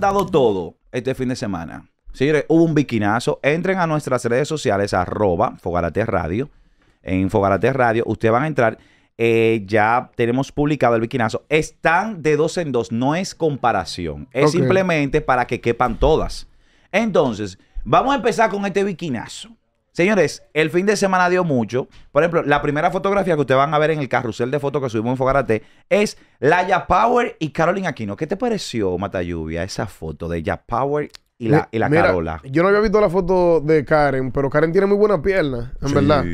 dado todo este fin de semana. Señores, hubo un biquinazo. Entren a nuestras redes sociales, arroba Fogarate Radio. En Fogarate Radio, ustedes van a entrar. Eh, ya tenemos publicado el biquinazo. Están de dos en dos, no es comparación. Es simplemente para que quepan todas. Entonces, vamos a empezar con este biquinazo. Señores, el fin de semana dio mucho. Por ejemplo, la primera fotografía que ustedes van a ver en el carrusel de fotos que subimos en Fogarate es la Power y Carolyn Aquino. ¿Qué te pareció, lluvia esa foto de Power y la, y la Mira, Carola? Yo no había visto la foto de Karen, pero Karen tiene muy buenas piernas, en verdad.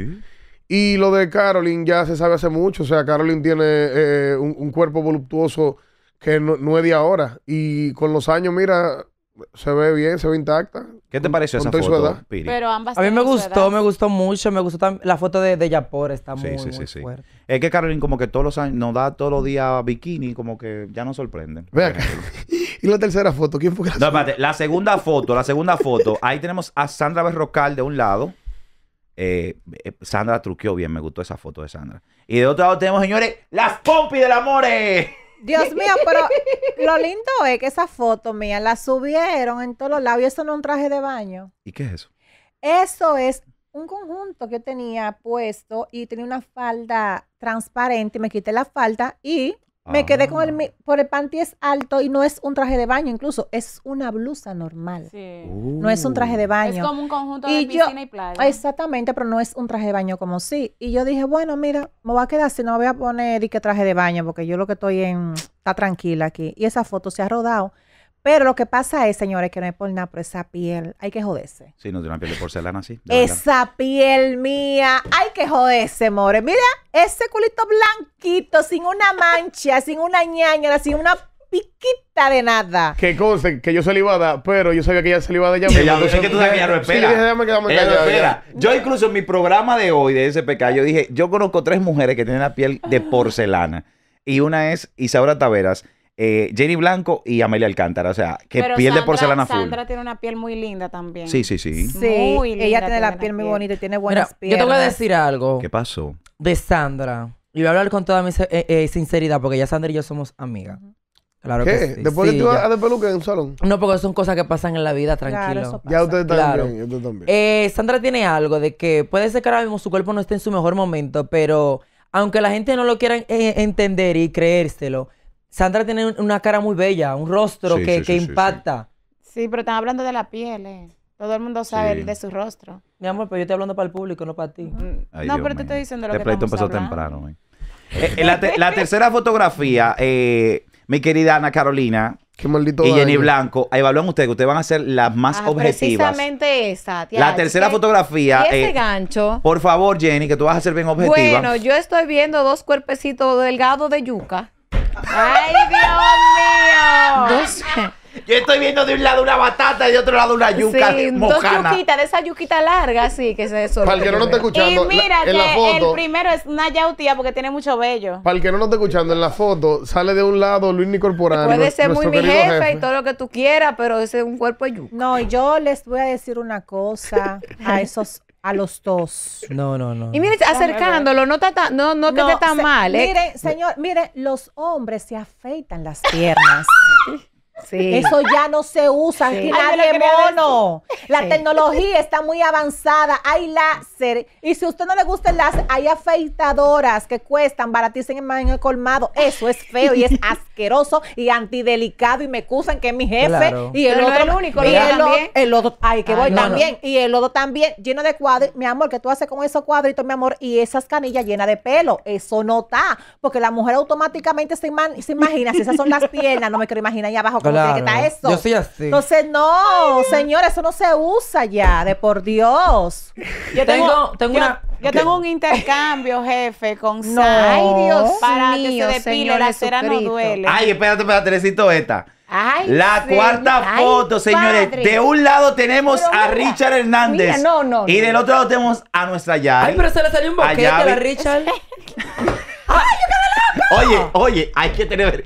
Y lo de Carolyn ya se sabe hace mucho. O sea, Carolyn tiene eh, un, cuerpo voluptuoso que no es de ahora. Y con los años, mira, se ve bien, se ve intacta. ¿Qué te pareció esa foto, A mí me gustó, me gustó mucho, me gustó la foto de, de Yapor, está muy, sí, muy Es que Carolyn como que todos los años nos da todos los días bikini, como que ya nos sorprenden. Ve y la tercera foto, ¿quién fue que la No, La segunda foto, la segunda foto. Ahí tenemos a Sandra Berrocal de un lado. Eh, eh, Sandra truqueó bien, me gustó esa foto de Sandra. Y de otro lado tenemos, señores, las pompis del amor Dios mío, pero lo lindo es que esa foto mía la subieron en todos los labios. Eso no es un traje de baño. ¿Y qué es eso? Eso es un conjunto que tenía puesto y tenía una falda transparente. Me quité la falda y me quedé con el, ah. por el panty es alto y no es un traje de baño incluso, es una blusa normal. No es un traje de uh. baño. Es como un conjunto de piscina y playa. Exactamente, pero no es un traje de baño como sí. Y yo dije, bueno, mira, me voy a quedar si no me voy a poner y que traje de baño, porque yo lo que estoy en, está tranquila aquí. Y esa foto se ha rodado. Pero lo que pasa es, señores, que no es por nada, por esa piel, hay que joderse. Sí, no tiene una piel de porcelana, sí. esa piel mía, hay que joderse, more. Mira, ese culito blanquito, sin una mancha, sin una ñaña, sin una piquita de nada. Que cosa! que yo se le iba pero yo sabía que ella se le iba ya. que tú sabes que ella espera. Sí, me espera. Yo incluso en mi programa de hoy, de SPK, yo dije, yo conozco tres mujeres que tienen la piel de porcelana. Y una es Isaura Taveras, eh, Jenny Blanco y Amelia Alcántara. O sea, que piel de porcelana full. Sandra tiene una piel muy linda también. Sí, sí, sí. sí ella tiene, la piel, muy bonita y tiene buenas Yo te voy a decir algo. ¿Qué pasó? De Sandra. Y voy a hablar con toda mi eh, eh, sinceridad porque ya Sandra y yo somos amigas. Claro ¿Qué? que sí. Después sí, que tú a de peluca en un salón. No, porque son cosas que pasan en la vida, tranquilo. ya ustedes también, Sandra tiene algo de que puede ser que ahora mismo su cuerpo no esté en su mejor momento, pero aunque la gente no lo quiera entender y creérselo, Sandra tiene una cara muy bella, un rostro que, impacta. Sí, pero están hablando de la piel, eh. Todo el mundo sabe de su rostro. Mi amor, pero yo estoy hablando para el público, no para ti. Mm. no, pero te estoy diciendo lo este que pleito empezó temprano, eh. Eh, eh, la, la, tercera fotografía, mi querida Ana Carolina, Qué maldito y Jenny Blanco, evalúan ustedes que ustedes van a ser las más ah, objetivas. Precisamente esa. la tercera fotografía. Ese gancho. Por favor, Jenny, que tú vas a ser bien objetiva. Bueno, yo estoy viendo dos cuerpecitos delgados de yuca. ¡Ay, Dios mío! Yo estoy viendo de un lado una batata y de otro lado una yuca Dos yuquitas, de esa yuquita larga, sí, que se eso? Para el que no nos esté escuchando, mira el primero es una yautía porque tiene mucho vello. Para el que no nos esté escuchando, en la foto sale de un lado Luis Nicorporano. Puede ser muy mi jefe, y todo lo que tú quieras, pero ese es un cuerpo de yuca. No, yo les voy a decir una cosa a esos a los dos. No, no, no. Y mire, acercándolo, no está no, no, te está mal. ¿eh? Mire, señor, mire, los hombres se afeitan las piernas. Eso ya no se usa, sí. mono. La tecnología está muy avanzada, hay láser. Y si a usted no le gusta el láser, hay afeitadoras que cuestan baratísimas en el colmado. Eso es feo y es asqueroso y antidelicado. Y me acusan que es mi jefe. Y el otro. el único, y el, el, otro. Ay, que ah, voy también. Y el lodo también, lleno de cuadritos Mi amor, que tú haces con esos cuadritos, mi amor? Y esas canillas llenas de pelo. Eso no está. Porque la mujer automáticamente se, se imagina, si esas son las piernas, no me quiero imaginar ahí abajo eso. Yo soy así. Entonces, no, señor, eso no se usa ya, de por Dios. Yo tengo, tengo un intercambio, jefe, con Ay, Dios para que se depile, la cera no duele. Ay, espérate, espérate, necesito esta. Ay, la cuarta foto, señores. De un lado tenemos a Richard Hernández. no, no, y del otro lado tenemos a nuestra Yari. Ay, pero se le salió un boquete a, Richard. Ay, yo oye, oye, hay que tener.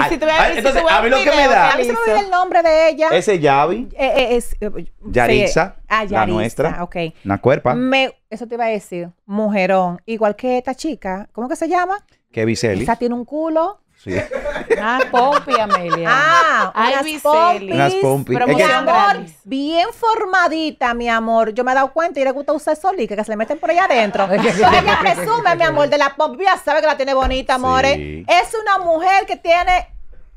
a, entonces, a mí lo que me da. A mí se me el nombre de ella. Ese Yavi. Eh, eh, es, eh, ah, La nuestra. Una cuerpa. Me, eso te iba a decir. Mujerón. Igual que esta chica. ¿Cómo que se llama? Que Esa tiene un culo. Sí. Ah, pompi, Amelia. Ah, las unas pompis. Unas Pero mi amor, bien formadita, mi amor. Yo me he dado cuenta y le gusta usar solica, que se le meten por allá adentro. so, que presume, mi amor, de la pompi. Ya sabe que la tiene bonita, amores. Es una mujer que tiene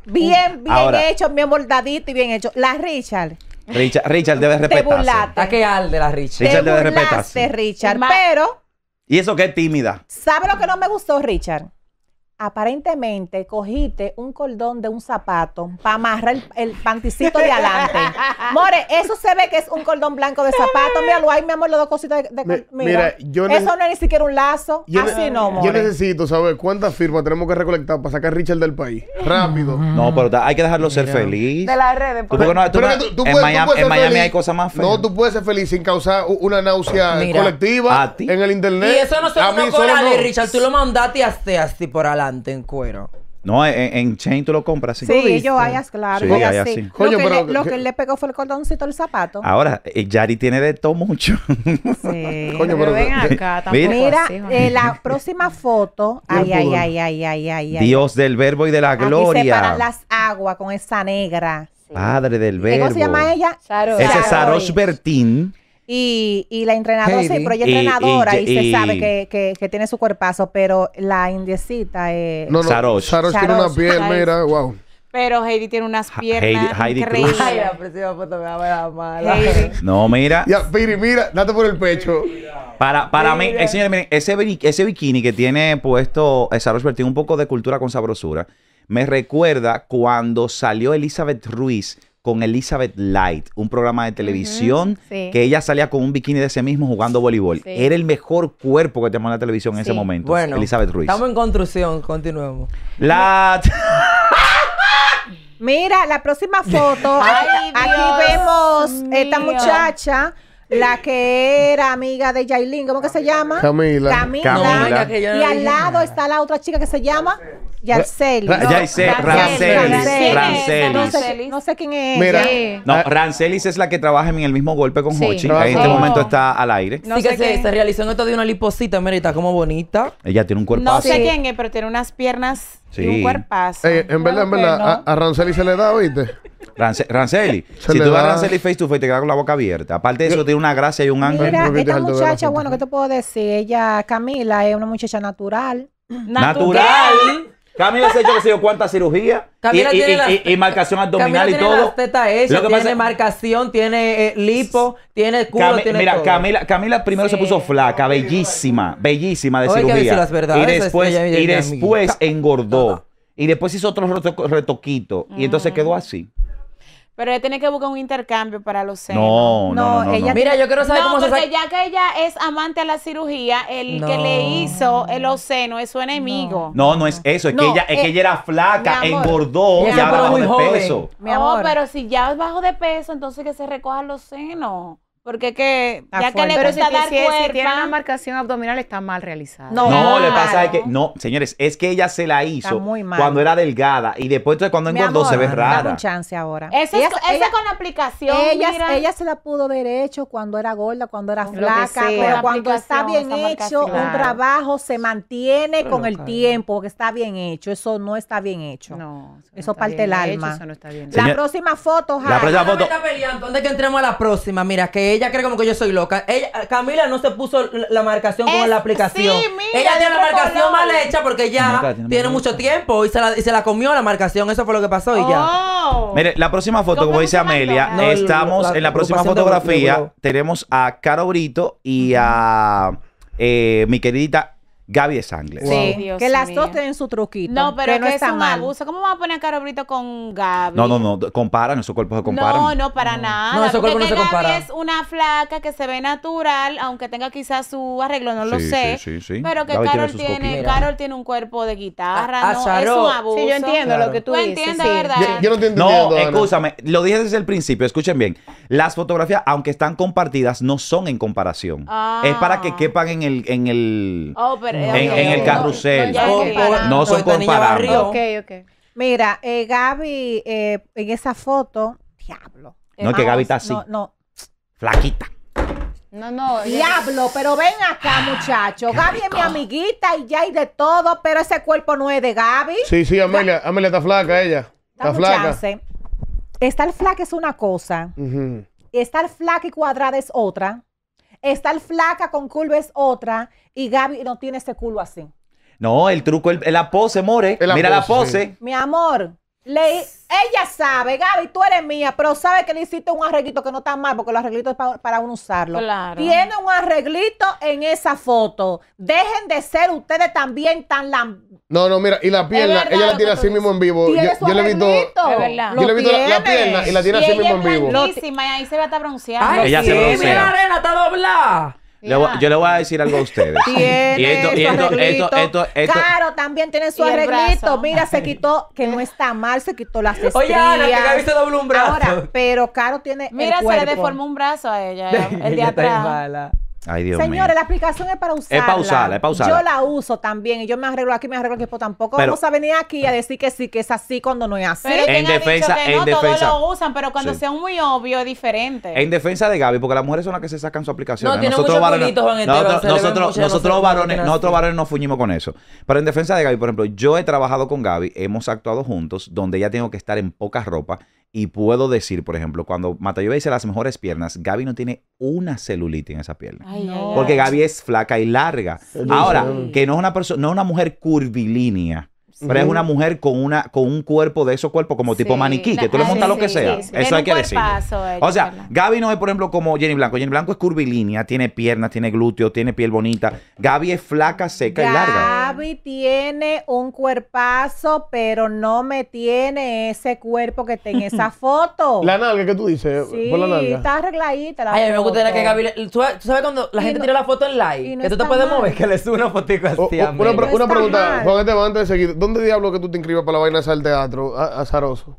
bien, bien hecho, bien moldadita y bien hecho. La Richard. Richard, Richard debe respetarse. ¿A qué arde la Richard? Richard te debe respetarse. Richard, pero... Y eso que es tímida. ¿Sabe lo que no me gustó, Richard? aparentemente cogiste un cordón de un zapato para amarrar el, el, panticito de adelante. More, eso se ve que es un cordón blanco de zapato. Míralo hay, mi amor, Las dos cositas de, mira, eso no es ni siquiera un lazo. Así no, More. Yo necesito saber cuántas firmas tenemos que recolectar para sacar a Richard del país. Rápido. No, pero hay que dejarlo ser feliz. De las redes. en, Miami, hay cosas más feas. No, tú puedes ser feliz sin causar una náusea colectiva en el internet. Y eso no se lo Richard. Tú lo mandaste hasta así por ala en cuero. No, en, Chain tú lo compras Sí, yo hayas, claro. Sí, lo, que le, pegó fue el cordoncito del zapato. Ahora, eh, Yari tiene de todo mucho. Sí. pero, ven acá, Mira, así, eh, la próxima foto. ay, ay, ay, ay, ay, ay, Dios del verbo y de la Aquí gloria. Separan las aguas con esa negra. Padre del verbo. Eh, ¿Cómo se llama ella? Ese es Sarosh Bertín. Y, y la entrenadora, sí, pero ella es entrenadora y, se sabe que, que, tiene su cuerpazo, pero la indiecita es... no, Sarosh. tiene una piel, mira, wow. Pero Heidi tiene unas piernas Heidi, increíbles. Pues, me va a ver No, mira. Ya, Piri, mira, date por el pecho. Para, para mí, señores, miren, ese, ese, bikini que tiene puesto eh, Sarosh tiene un poco de cultura con sabrosura. Me recuerda cuando salió Elizabeth Ruiz con Elizabeth Light, un programa de televisión que ella salía con un bikini de ese mismo jugando voleibol. Era el mejor cuerpo que tenía en la televisión en ese momento. Elizabeth Ruiz. Estamos en construcción, continuemos. La Mira, la próxima foto, aquí vemos esta muchacha la que era amiga de Yailin, ¿cómo que se llama? Camila. Camila. y al lado está la otra chica que se llama ya Ra no, Rancelis. Rancelis. No sé quién es. Mira. No, Rancelis es la que trabaja en el mismo golpe con sí. Hochi. en este momento está al aire. No sí, sé que se, se, realizó en esto de una liposita, mira, está como bonita. Ella tiene un cuerpo No sé quién es, pero tiene unas piernas y un cuerpazo. Eh, en verdad, en verdad, a, Ranceli Rancelis se le da, ¿oíste? Rance Ranceli, si tú vas a Ranceli face to face, te quedas con la boca abierta. Aparte de eso, tiene una gracia y un ángel. Mira, esta muchacha, bueno, ¿qué te puedo decir? Ella, Camila, es una muchacha natural. ¡Natural! Camila se ha hecho que sé cuántas cirugías y, marcación abdominal y todo. Las Lo que tiene marcación, tiene eh, lipo, tiene culo, tiene mira, todo. Camila, Camila primero se puso flaca, bellísima, bellísima de cirugía. y después, engordó. Y después hizo otro retoquito. Y entonces mm. quedó así. Pero ella tiene que buscar un intercambio para los senos. No, no, ella Mira, yo quiero saber no, porque ya que ella es amante a la cirugía, el que le hizo los senos es su enemigo. No, no, es eso. Es, que, ella, es que eh, ella era flaca, engordó, ya bajó de peso. Mi amor. pero si ya es bajo de peso, entonces que se recojan los senos. Porque que, ya que le dar tiene una marcación abdominal está mal realizada. No, le pasa que, no, señores, es que ella se la hizo cuando era delgada y después de cuando engordó se ve rara. da un chance ahora. Esa es, con aplicación. Ella, ella se la pudo ver hecho cuando era gorda, cuando era flaca, pero cuando está bien hecho, un trabajo se mantiene con el tiempo, que está bien hecho. Eso no está bien hecho. No, eso, parte el alma. eso no la próxima foto, Javi. La próxima foto. ¿Dónde que entremos a la próxima? Mira, que ella cree como que yo soy loca. Ella, Camila no se puso la marcación con la aplicación. ella tiene la marcación mal hecha porque ya tiene, mucho tiempo y se, la, comió la marcación. Eso fue lo que pasó y ya. Oh. Mire, la próxima foto, como dice Amelia, estamos en la próxima fotografía. Tenemos a Caro Brito y a eh, mi queridita Gaby es Ángeles. Sí, que las dos tienen su truquito. No, pero que, no que es un abuso. ¿Cómo vamos a poner a Caro Brito con Gaby? No, no, no. Comparan, esos cuerpos se comparan. No, no, para nada. No, se Gaby es una flaca que se ve natural, aunque tenga quizás su arreglo, no lo sé. Sí, sí, sí. Pero que Carol tiene, Carol tiene un cuerpo de guitarra, no, es un abuso. Sí, yo entiendo lo que tú, dices. entiendes, ¿verdad? Yo, no entiendo. No, escúchame. Lo dije desde el principio. Escuchen bien. Las fotografías, aunque están compartidas, no son en comparación. Es para que ah. quepan en el... En el oh, pero en, el carrusel. No, son comparables. Mira, eh, Gaby, eh, en esa foto, diablo. No, es que Gaby está así. No, no. Flaquita. No, no. Eh. Diablo, pero ven acá, ah, muchacho. Gaby es mi amiguita y ya hay de todo, pero ese cuerpo no es de Gaby. Sí, sí, Amelia. Amelia está flaca, ella. Está flaca. Estar flaca es una cosa. Estar flaca y cuadrada es otra estar flaca con culo es otra y Gaby no tiene ese culo así. No, el truco, el, la pose, more. Mira la pose. Mi amor, le, ella sabe, Gaby, tú eres mía, pero sabe que le hiciste un arreglito que no está mal, porque los arreglitos es para uno usarlo. Claro. Tiene un arreglito en esa foto. Dejen de ser ustedes también tan lam... No, no, mira, y la pierna, ella la tiene así mismo en vivo. Yo, le he visto, yo le he visto la, pierna y la tiene así mismo en vivo. Y ahí se ve hasta bronceada. Ay, ella sí, se mira la arena, está doblada yo le voy a decir algo a ustedes. y esto, esto, esto, esto, Claro, también tiene su arreglito. Mira, se quitó, que no está mal, se quitó las estrías. Oye, Ana, que has visto un brazo. Ahora, pero Caro tiene Mira, se le deformó un brazo a ella el de atrás. Señores, la aplicación es para usarla. Es para es Yo la uso también y yo me arreglo aquí, me arreglo aquí, pero tampoco vamos a venir aquí a decir que sí, que es así cuando no es así. en defensa, en no, defensa. Todos lo usan, pero cuando sea muy obvio es diferente. En defensa de Gaby, porque las mujeres son las que se sacan su aplicación. No, eh, nosotros varones, nosotros, nosotros, varones, nosotros varones nos fuñimos con eso. Pero en defensa de Gaby, por ejemplo, yo he trabajado con Gaby, hemos actuado juntos, donde ella tengo que estar en poca ropa y puedo decir, por ejemplo, cuando Mateo dice las mejores piernas, Gaby no tiene una celulita en esa pierna. Porque Gaby es flaca y larga. Ahora, que no es una persona, no es una mujer curvilínea. Pero es una mujer con una con un cuerpo de esos cuerpos como tipo maniquí, que tú le ah, montas lo que sea. Eso hay que decir. Eh, o sea, Gaby no es, por ejemplo, como Jenny Blanco. Jenny Blanco es curvilínea, tiene piernas, tiene glúteos, tiene piel bonita. Gaby es flaca, seca y larga. Gaby tiene un cuerpazo, pero no me tiene ese cuerpo que está en esa foto. La nalga que tú dices, sí, la nalga. está arregladita la Ay, me gustaría que Gaby... ¿Tú, sabes cuando la gente tira la foto en live, que tú te puedes mover, que le sube una fotico al Una, una pregunta, Juan este antes de seguir ¿dónde diablo que tú te inscribas para la vaina esa del teatro azaroso?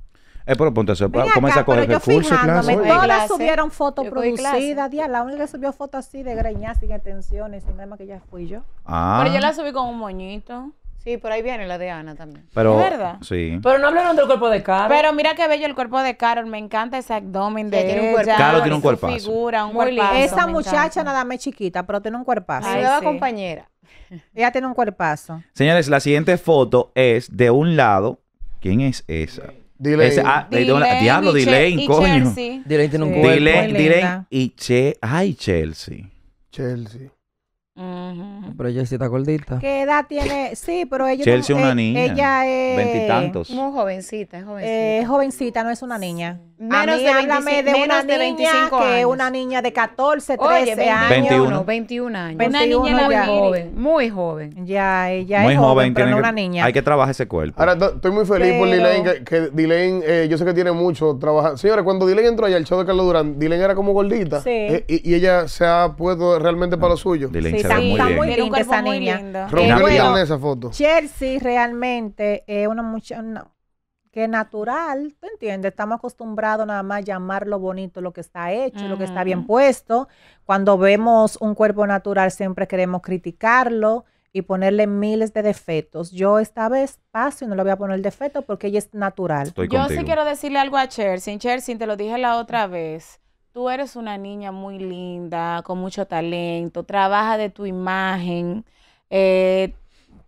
Eh, pero ponte eso, comienza a coger recursos No, Todas subieron fotos producidas, día, la única que subió fotos así de greñas sin atenciones, sin nada más que ya fui yo. Ah. Pero yo la subí con un moñito. Sí, por ahí viene la de Ana también. Pero, ¿Es verdad? Sí. Pero no hablaron del cuerpo de Carol. Pero mira qué bello el cuerpo de Carol. Me encanta ese abdomen de tiene un Carol tiene un cuerpazo. figura, un cuerpazo. Esa muchacha nada más chiquita, pero tiene un cuerpazo. Nueva compañera. Ella tiene un cuerpazo. Señores, la siguiente foto es de un lado. ¿Quién es esa? Dile ah, diablo, y coño. tiene un cuerpo. y Che. Ay, Chelsea. Chelsea. Pero ella sí está gordita. ¿Qué edad tiene? Sí, pero ella Chelsea es una eh, niña. Ella es Veintitantos. Muy jovencita, es jovencita. Eh, jovencita, no es una niña. Menos a mí, de de menos una de 25 niña que es una niña de 14, 13 años. 21. 21 años. Una niña muy joven, muy joven. Ya, ella muy es joven, joven pero no una niña. Hay que trabajar ese cuerpo. Ahora, estoy muy feliz por Dilain, que, que eh, yo sé que tiene mucho trabajo. Señores, cuando Dilain entró allá al show de Carlos Durán, Dilain era como gordita. Sí. Eh, y, y, ella se ha puesto realmente para lo suyo. Dilain sí, se está, ve muy está bien. muy linda esa niña. Rompió eh, en esa foto. Chelsea realmente es una muchacha... No que natural, ¿tú entiendes? Estamos acostumbrados nada más a llamar lo bonito lo que está hecho, lo que está bien puesto. Cuando vemos un cuerpo natural siempre queremos criticarlo y ponerle miles de defectos. Yo esta vez paso y no le voy a poner defecto porque ella es natural. Yo sí quiero decirle algo a Cher, sin te lo dije la otra vez. Tú eres una niña muy linda, con mucho talento, trabaja de tu imagen. Eh,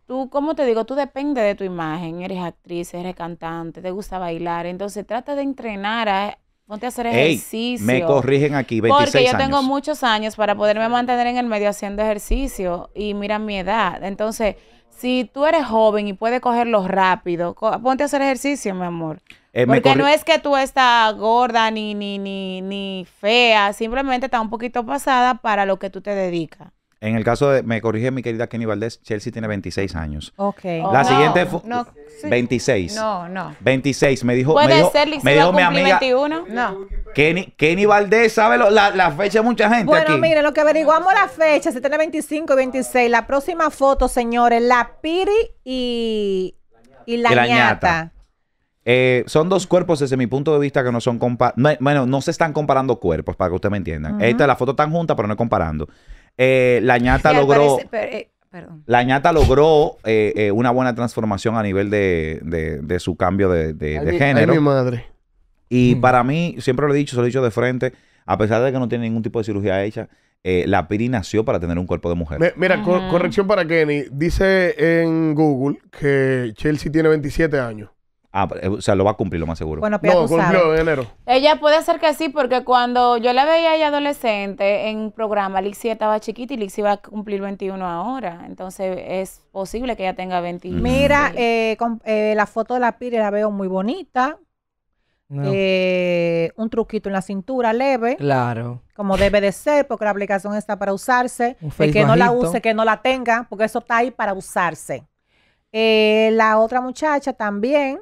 tú, como te digo, tú depende de tu imagen, eres actriz, eres cantante, te gusta bailar, entonces trata de entrenar a, eh, Ponte a hacer ejercicio. me corrigen aquí, 26 Porque yo tengo muchos años para poderme mantener en el medio haciendo ejercicio y mira mi edad. Entonces, si tú eres joven y puedes cogerlo rápido, ponte a hacer ejercicio, mi amor. Eh, Porque no es que tú estás gorda ni, ni, ni, ni fea, simplemente estás un poquito pasada para lo que tú te dedicas. En el caso de, me corrige mi querida Kenny Valdés, Chelsea tiene 26 años. Ok. la siguiente fue 26. No, no. 26, me dijo, ¿Puede ser me dijo mi amiga. 21? No. Kenny, Valdés sabe la, fecha de mucha gente bueno, miren mire, lo que averiguamos la fecha, se tiene 25 y 26. La próxima foto, señores, la Piri y, y la, ñata. Eh, son dos cuerpos desde mi punto de vista que no son compa bueno, no se están comparando cuerpos, para que ustedes me entiendan. esta es la foto están juntas pero no comparando eh, la ñata logró... Eh, la ñata logró eh, eh, una buena transformación a nivel de, de, su cambio de, género. Y mm. para mí, siempre lo he dicho, se lo he dicho de frente, a pesar de que no tiene ningún tipo de cirugía hecha, la Piri nació para tener un cuerpo de mujer. mira, corrección para Kenny. Dice en Google que Chelsea tiene 27 años. Ah, eh, o sea, lo va a cumplir lo más seguro. Bueno, pero no, cumplió enero. Ella puede ser que sí, porque cuando yo la veía ella adolescente en un programa, Lixi estaba chiquita y Lixi va a cumplir 21 ahora. Entonces es posible que ella tenga 21. Mira, eh, eh, la foto de la Piri la veo muy bonita. un truquito en la cintura leve. Claro. Como debe de ser, porque la aplicación está para usarse. El que no la use, que no la tenga, porque eso está ahí para usarse. la otra muchacha también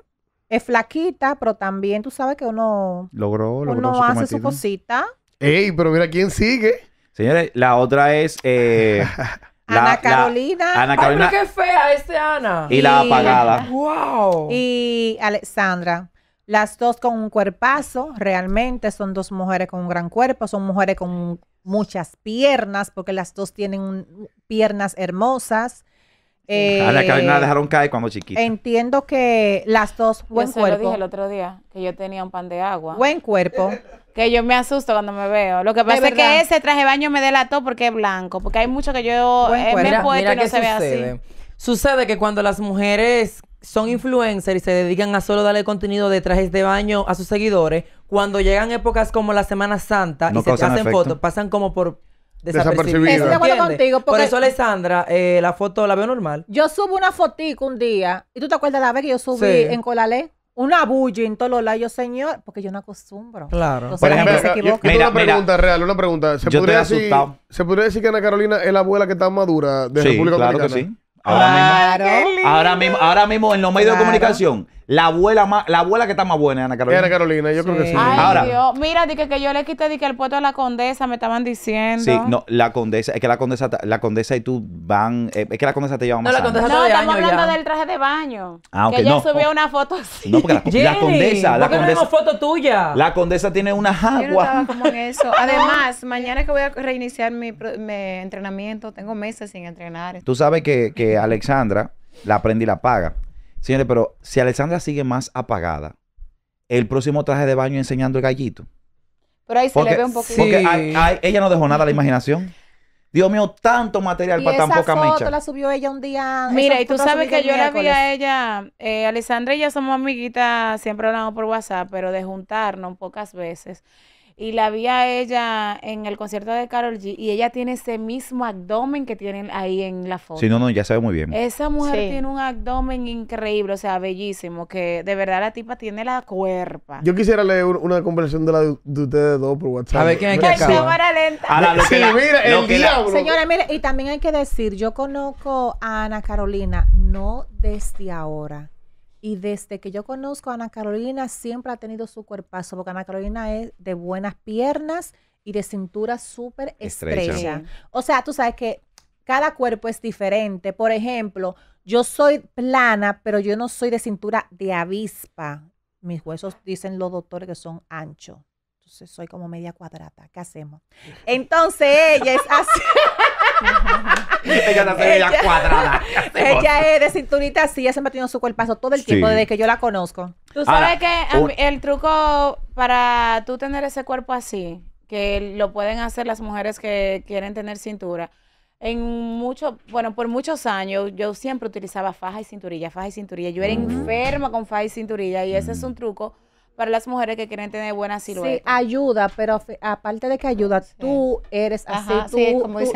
es flaquita, pero también tú sabes que uno... Logró, uno hace su cosita. Ey, pero mira quién sigue. Señores, la otra es... Eh, Ana Carolina. Ana Carolina. qué fea este Ana. Y, la apagada. Wow. Y Alexandra. Las dos con un cuerpazo, realmente son dos mujeres con un gran cuerpo, son mujeres con muchas piernas, porque las dos tienen piernas hermosas a la cadena eh, la dejaron caer cuando chiquita. Entiendo que las dos, buen yo cuerpo. dije el otro día, que yo tenía un pan de agua. Buen cuerpo. que yo me asusto cuando me veo. Lo que pasa es que ese traje de baño me delató porque es blanco, porque hay mucho que yo eh, me puedo. y no se ve así. Sucede que cuando las mujeres son influencers y se dedican a solo darle contenido de trajes de baño a sus seguidores, cuando llegan épocas como la Semana Santa y se hacen fotos, pasan como por desapercibido. Por eso, Alessandra, eh, la foto la veo normal. Yo subo una fotico un día. ¿Y tú te acuerdas la vez que yo subí en Colalé? Una bulla en todos los lados, señor, porque yo no acostumbro. Claro. Entonces, Por la gente se equivoca. Yo, mira, una pregunta real, una pregunta. ¿Se, podría decir, que Ana Carolina es la abuela que está madura de sí, República claro Que sí. Ahora, mismo, ahora, mismo, ahora mismo en los medios de comunicación la abuela más, la abuela que está más buena, Ana Carolina. Ana Carolina, yo creo que sí. Ay, Dios. Mira, dije que yo le quité el puesto a la condesa, me estaban diciendo. Sí, no, la condesa, es que la condesa, la condesa y tú van, eh, es que la condesa te lleva más. No, la condesa no, estamos hablando del traje de baño. Ah, que ella subí subió oh. una foto así. No, porque la, la condesa, la ¿por condesa. foto tuya. La condesa tiene una agua. Yo no como en eso. Además, mañana que voy a reiniciar mi, entrenamiento, tengo meses sin entrenar. Tú sabes que, que Alexandra la aprende y la paga. Señores, pero si Alessandra sigue más apagada, el próximo traje de baño enseñando el gallito. Pero ahí se le ve un poquito. Porque ella no dejó nada a la imaginación. Dios mío, tanto material para tan poca mecha. la subió ella un día. Mira, y tú sabes que yo la vi a ella, eh, Alessandra y yo somos amiguitas, siempre hablamos por WhatsApp, pero de juntarnos pocas veces y la vi a ella en el concierto de Carol G y ella tiene ese mismo abdomen que tienen ahí en la foto. Sí, no, no, ya se muy bien. Esa mujer tiene un abdomen increíble, o sea, bellísimo, que de verdad la tipa tiene la cuerpa. Yo quisiera leer una conversación de, la, de ustedes dos por WhatsApp. A ver quién me que acaba. el Señora, mire, y también hay que decir, yo conozco a Ana Carolina, no desde ahora y desde que yo conozco a Ana Carolina, siempre ha tenido su cuerpazo, porque Ana Carolina es de buenas piernas y de cintura súper estrecha. O sea, tú sabes que cada cuerpo es diferente. Por ejemplo, yo soy plana, pero yo no soy de cintura de avispa. Mis huesos dicen los doctores que son anchos. Entonces soy como media cuadrata. ¿Qué hacemos? Entonces ella es así. ella cuadrada. es de cinturita así, ella se ha mantenido su cuerpazo todo el tiempo desde que yo la conozco. Tú sabes que el truco para tú tener ese cuerpo así, que lo pueden hacer las mujeres que quieren tener cintura. En mucho, bueno, por muchos años yo siempre utilizaba faja y cinturilla, faja y cinturilla. Yo era mm. enferma con faja y cinturilla y ese es mm. un truco para las mujeres que quieren tener buena silueta. Sí, ayuda, pero aparte de que ayuda, tú eres así, como dice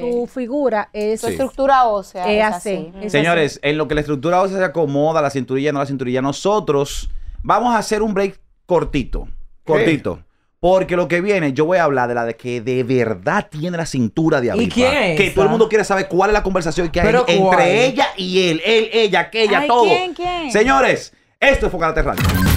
tu figura es... estructura ósea es, así. Señores, en lo que la estructura ósea se acomoda, la cinturilla no la cinturilla, nosotros vamos a hacer un break cortito, cortito. Porque lo que viene, yo voy a hablar de la de que de verdad tiene la cintura de avispa. ¿Y quién Que todo el mundo quiere saber cuál es la conversación que hay entre ella y él. Él, ella, aquella, todo. ¿quién, quién? Señores, esto es Focal